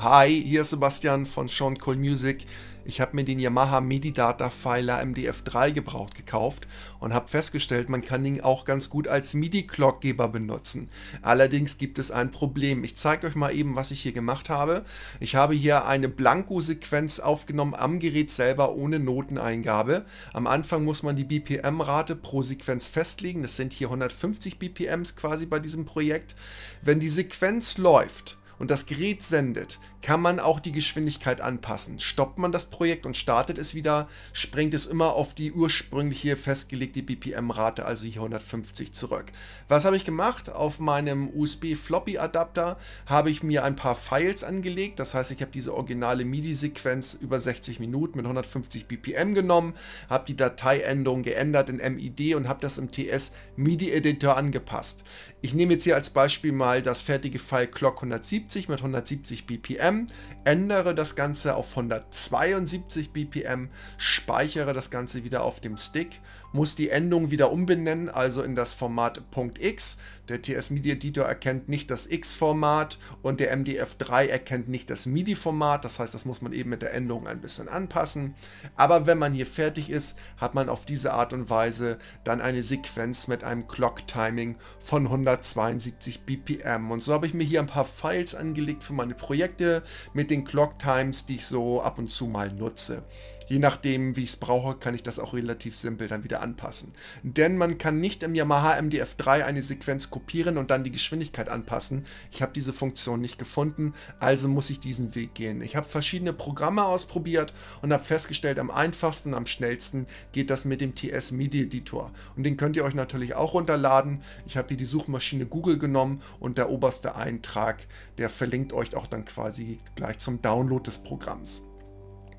Hi, hier ist Sebastian von Sean Cole Music. Ich habe mir den Yamaha MIDI-Data Filer MDF3 gebraucht gekauft und habe festgestellt, man kann ihn auch ganz gut als MIDI-Clockgeber benutzen. Allerdings gibt es ein Problem. Ich zeige euch mal eben, was ich hier gemacht habe. Ich habe hier eine Blanko-Sequenz aufgenommen am Gerät selber ohne Noteneingabe. Am Anfang muss man die BPM-Rate pro Sequenz festlegen. Das sind hier 150 BPMs quasi bei diesem Projekt. Wenn die Sequenz läuft, und das Gerät sendet, kann man auch die Geschwindigkeit anpassen. Stoppt man das Projekt und startet es wieder, springt es immer auf die ursprünglich hier festgelegte BPM-Rate, also hier 150 zurück. Was habe ich gemacht? Auf meinem USB-Floppy-Adapter habe ich mir ein paar Files angelegt, das heißt, ich habe diese originale MIDI-Sequenz über 60 Minuten mit 150 BPM genommen, habe die Dateiendung geändert in MID und habe das im TS MIDI-Editor angepasst. Ich nehme jetzt hier als Beispiel mal das fertige File Clock 170 170 mit 170 BPM, ändere das Ganze auf 172 BPM, speichere das Ganze wieder auf dem Stick muss die Endung wieder umbenennen, also in das Format .x. Der TS Media Editor erkennt nicht das X-Format und der MDF3 erkennt nicht das MIDI-Format. Das heißt, das muss man eben mit der Endung ein bisschen anpassen. Aber wenn man hier fertig ist, hat man auf diese Art und Weise dann eine Sequenz mit einem Clock-Timing von 172 BPM. Und so habe ich mir hier ein paar Files angelegt für meine Projekte mit den Clock-Times, die ich so ab und zu mal nutze. Je nachdem, wie ich es brauche, kann ich das auch relativ simpel dann wieder anpassen. Denn man kann nicht im Yamaha MDF3 eine Sequenz kopieren und dann die Geschwindigkeit anpassen. Ich habe diese Funktion nicht gefunden, also muss ich diesen Weg gehen. Ich habe verschiedene Programme ausprobiert und habe festgestellt, am einfachsten, am schnellsten geht das mit dem TS Media Editor. Und den könnt ihr euch natürlich auch runterladen. Ich habe hier die Suchmaschine Google genommen und der oberste Eintrag, der verlinkt euch auch dann quasi gleich zum Download des Programms.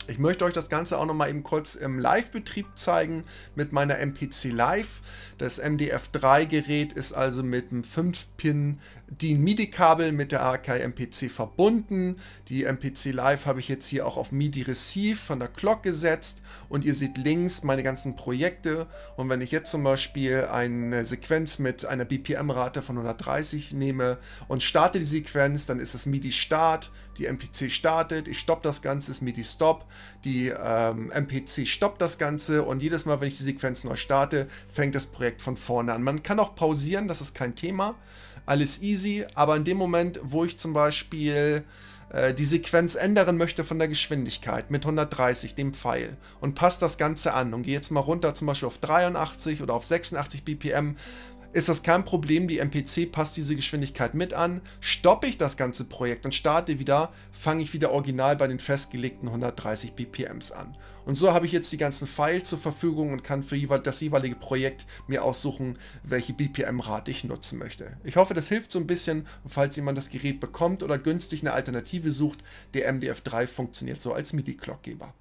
Ich möchte euch das Ganze auch noch mal eben kurz im Live-Betrieb zeigen mit meiner MPC Live. Das MDF3-Gerät ist also mit einem 5-Pin DIN-MIDI-Kabel mit der AKI MPC verbunden. Die MPC Live habe ich jetzt hier auch auf MIDI Receive von der Clock gesetzt und ihr seht links meine ganzen Projekte. Und wenn ich jetzt zum Beispiel eine Sequenz mit einer BPM-Rate von 130 nehme und starte die Sequenz, dann ist das MIDI Start, die MPC startet, ich stoppe das Ganze, ist MIDI Stop die ähm, MPC stoppt das Ganze und jedes Mal, wenn ich die Sequenz neu starte, fängt das Projekt von vorne an. Man kann auch pausieren, das ist kein Thema. Alles easy, aber in dem Moment, wo ich zum Beispiel äh, die Sequenz ändern möchte von der Geschwindigkeit mit 130, dem Pfeil, und passt das Ganze an und gehe jetzt mal runter zum Beispiel auf 83 oder auf 86 BPM, ist das kein Problem, die MPC passt diese Geschwindigkeit mit an. Stoppe ich das ganze Projekt und starte wieder, fange ich wieder original bei den festgelegten 130 BPMs an. Und so habe ich jetzt die ganzen Files zur Verfügung und kann für das jeweilige Projekt mir aussuchen, welche BPM-Rate ich nutzen möchte. Ich hoffe, das hilft so ein bisschen und falls jemand das Gerät bekommt oder günstig eine Alternative sucht, der MDF3 funktioniert so als MIDI-Clockgeber.